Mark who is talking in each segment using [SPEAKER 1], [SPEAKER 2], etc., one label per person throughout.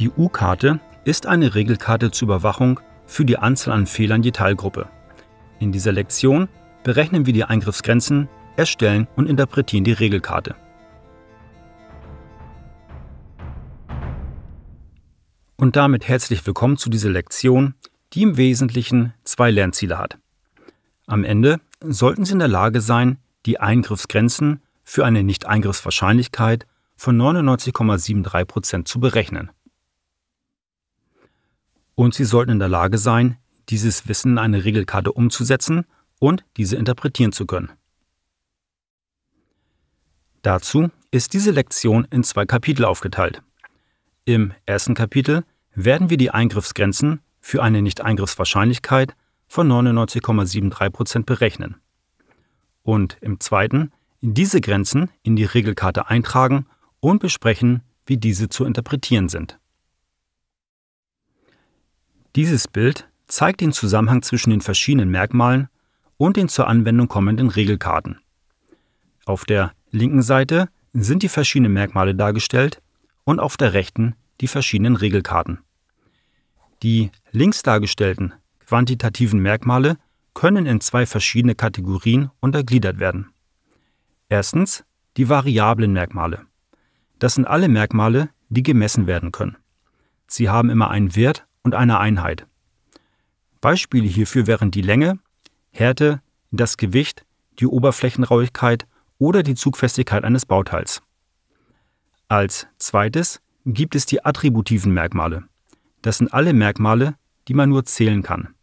[SPEAKER 1] Die U-Karte ist eine Regelkarte zur Überwachung für die Anzahl an Fehlern je Teilgruppe. In dieser Lektion berechnen wir die Eingriffsgrenzen, erstellen und interpretieren die Regelkarte. Und damit herzlich willkommen zu dieser Lektion, die im Wesentlichen zwei Lernziele hat. Am Ende sollten Sie in der Lage sein, die Eingriffsgrenzen für eine Nicht-Eingriffswahrscheinlichkeit von 99,73% zu berechnen und sie sollten in der Lage sein, dieses Wissen in eine Regelkarte umzusetzen und diese interpretieren zu können. Dazu ist diese Lektion in zwei Kapitel aufgeteilt. Im ersten Kapitel werden wir die Eingriffsgrenzen für eine Nicht-Eingriffswahrscheinlichkeit von 99,73% berechnen. Und im zweiten diese Grenzen in die Regelkarte eintragen und besprechen, wie diese zu interpretieren sind. Dieses Bild zeigt den Zusammenhang zwischen den verschiedenen Merkmalen und den zur Anwendung kommenden Regelkarten. Auf der linken Seite sind die verschiedenen Merkmale dargestellt und auf der rechten die verschiedenen Regelkarten. Die links dargestellten quantitativen Merkmale können in zwei verschiedene Kategorien untergliedert werden. Erstens die variablen Merkmale. Das sind alle Merkmale, die gemessen werden können. Sie haben immer einen Wert und einer Einheit. Beispiele hierfür wären die Länge, Härte, das Gewicht, die Oberflächenrauigkeit oder die Zugfestigkeit eines Bauteils. Als zweites gibt es die attributiven Merkmale. Das sind alle Merkmale, die man nur zählen kann.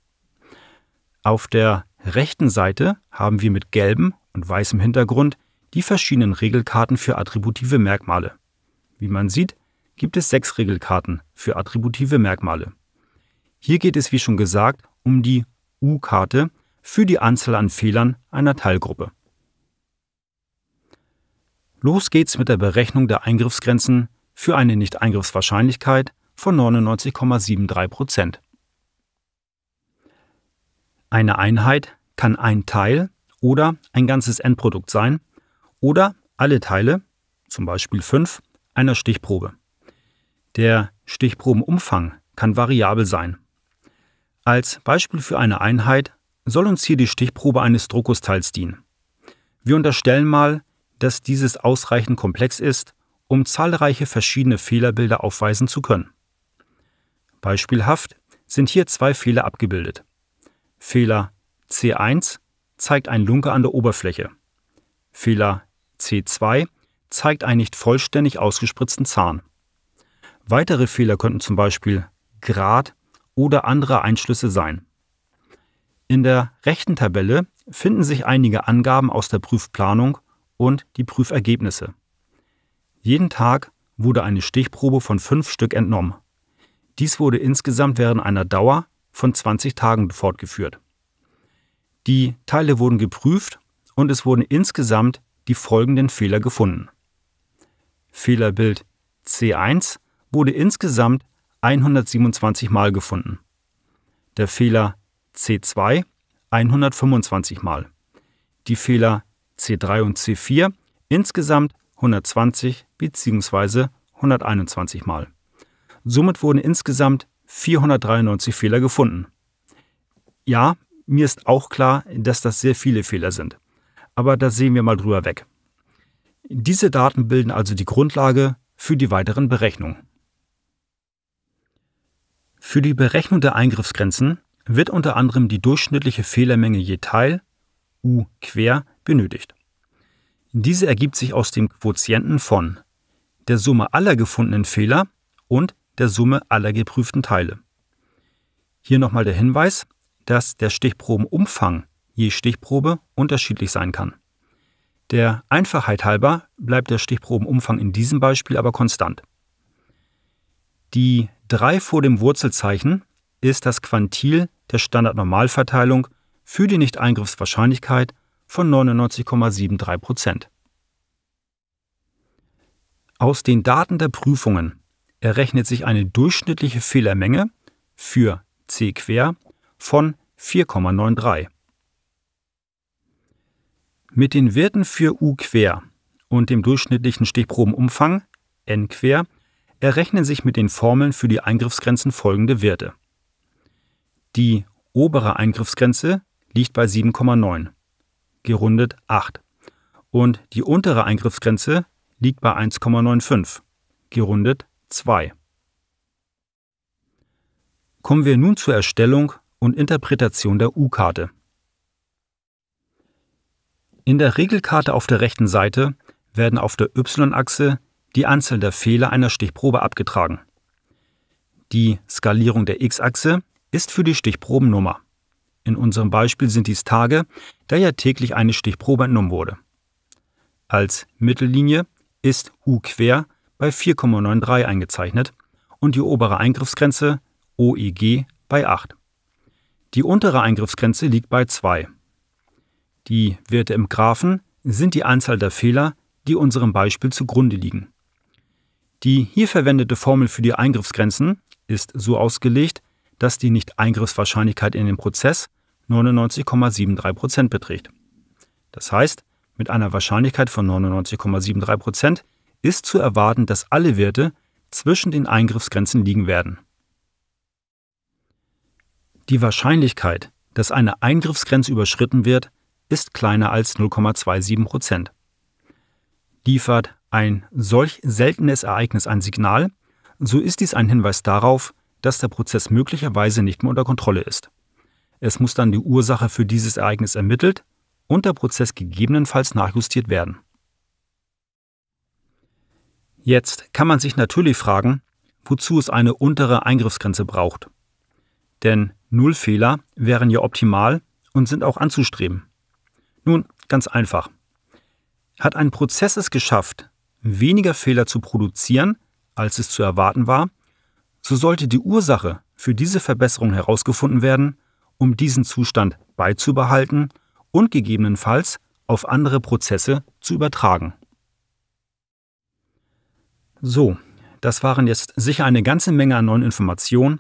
[SPEAKER 1] Auf der rechten Seite haben wir mit gelbem und weißem Hintergrund die verschiedenen Regelkarten für attributive Merkmale. Wie man sieht, gibt es sechs Regelkarten für attributive Merkmale. Hier geht es, wie schon gesagt, um die U-Karte für die Anzahl an Fehlern einer Teilgruppe. Los geht's mit der Berechnung der Eingriffsgrenzen für eine Nicht-Eingriffswahrscheinlichkeit von 99,73%. Eine Einheit kann ein Teil oder ein ganzes Endprodukt sein oder alle Teile, zum Beispiel 5, einer Stichprobe. Der Stichprobenumfang kann variabel sein, als Beispiel für eine Einheit soll uns hier die Stichprobe eines Druckusteils dienen. Wir unterstellen mal, dass dieses ausreichend komplex ist, um zahlreiche verschiedene Fehlerbilder aufweisen zu können. Beispielhaft sind hier zwei Fehler abgebildet. Fehler C1 zeigt ein Lunker an der Oberfläche. Fehler C2 zeigt einen nicht vollständig ausgespritzten Zahn. Weitere Fehler könnten zum Beispiel Grad oder andere Einschlüsse sein. In der rechten Tabelle finden sich einige Angaben aus der Prüfplanung und die Prüfergebnisse. Jeden Tag wurde eine Stichprobe von fünf Stück entnommen. Dies wurde insgesamt während einer Dauer von 20 Tagen fortgeführt. Die Teile wurden geprüft und es wurden insgesamt die folgenden Fehler gefunden. Fehlerbild C1 wurde insgesamt 127 Mal gefunden. Der Fehler C2 125 Mal. Die Fehler C3 und C4 insgesamt 120 bzw. 121 Mal. Somit wurden insgesamt 493 Fehler gefunden. Ja, mir ist auch klar, dass das sehr viele Fehler sind. Aber da sehen wir mal drüber weg. Diese Daten bilden also die Grundlage für die weiteren Berechnungen. Für die Berechnung der Eingriffsgrenzen wird unter anderem die durchschnittliche Fehlermenge je Teil U quer benötigt. Diese ergibt sich aus dem Quotienten von der Summe aller gefundenen Fehler und der Summe aller geprüften Teile. Hier nochmal der Hinweis, dass der Stichprobenumfang je Stichprobe unterschiedlich sein kann. Der Einfachheit halber bleibt der Stichprobenumfang in diesem Beispiel aber konstant. Die 3 vor dem Wurzelzeichen ist das Quantil der Standardnormalverteilung für die Nichteingriffswahrscheinlichkeit von 99,73%. Aus den Daten der Prüfungen errechnet sich eine durchschnittliche Fehlermenge für C quer von 4,93. Mit den Werten für U quer und dem durchschnittlichen Stichprobenumfang n quer errechnen sich mit den Formeln für die Eingriffsgrenzen folgende Werte. Die obere Eingriffsgrenze liegt bei 7,9, gerundet 8, und die untere Eingriffsgrenze liegt bei 1,95, gerundet 2. Kommen wir nun zur Erstellung und Interpretation der U-Karte. In der Regelkarte auf der rechten Seite werden auf der Y-Achse die Anzahl der Fehler einer Stichprobe abgetragen. Die Skalierung der x-Achse ist für die Stichprobennummer. In unserem Beispiel sind dies Tage, da ja täglich eine Stichprobe entnommen wurde. Als Mittellinie ist U quer bei 4,93 eingezeichnet und die obere Eingriffsgrenze OEG bei 8. Die untere Eingriffsgrenze liegt bei 2. Die Werte im Graphen sind die Anzahl der Fehler, die unserem Beispiel zugrunde liegen. Die hier verwendete Formel für die Eingriffsgrenzen ist so ausgelegt, dass die Nicht-Eingriffswahrscheinlichkeit in den Prozess 99,73% beträgt. Das heißt, mit einer Wahrscheinlichkeit von 99,73% ist zu erwarten, dass alle Werte zwischen den Eingriffsgrenzen liegen werden. Die Wahrscheinlichkeit, dass eine Eingriffsgrenze überschritten wird, ist kleiner als 0,27 Liefert ein solch seltenes Ereignis ein Signal, so ist dies ein Hinweis darauf, dass der Prozess möglicherweise nicht mehr unter Kontrolle ist. Es muss dann die Ursache für dieses Ereignis ermittelt und der Prozess gegebenenfalls nachjustiert werden. Jetzt kann man sich natürlich fragen, wozu es eine untere Eingriffsgrenze braucht. Denn Nullfehler wären ja optimal und sind auch anzustreben. Nun, ganz einfach. Hat ein Prozess es geschafft, weniger Fehler zu produzieren, als es zu erwarten war, so sollte die Ursache für diese Verbesserung herausgefunden werden, um diesen Zustand beizubehalten und gegebenenfalls auf andere Prozesse zu übertragen. So, das waren jetzt sicher eine ganze Menge an neuen Informationen,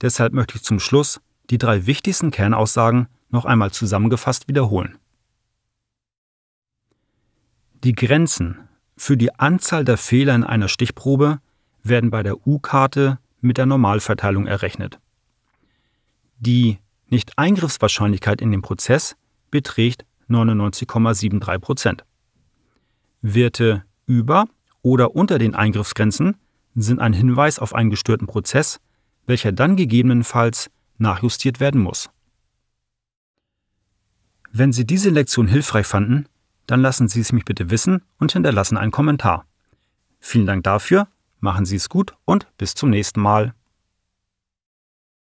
[SPEAKER 1] deshalb möchte ich zum Schluss die drei wichtigsten Kernaussagen noch einmal zusammengefasst wiederholen. Die Grenzen für die Anzahl der Fehler in einer Stichprobe werden bei der U-Karte mit der Normalverteilung errechnet. Die Nicht-Eingriffswahrscheinlichkeit in dem Prozess beträgt 99,73 Werte über oder unter den Eingriffsgrenzen sind ein Hinweis auf einen gestörten Prozess, welcher dann gegebenenfalls nachjustiert werden muss. Wenn Sie diese Lektion hilfreich fanden, dann lassen Sie es mich bitte wissen und hinterlassen einen Kommentar. Vielen Dank dafür, machen Sie es gut und bis zum nächsten Mal.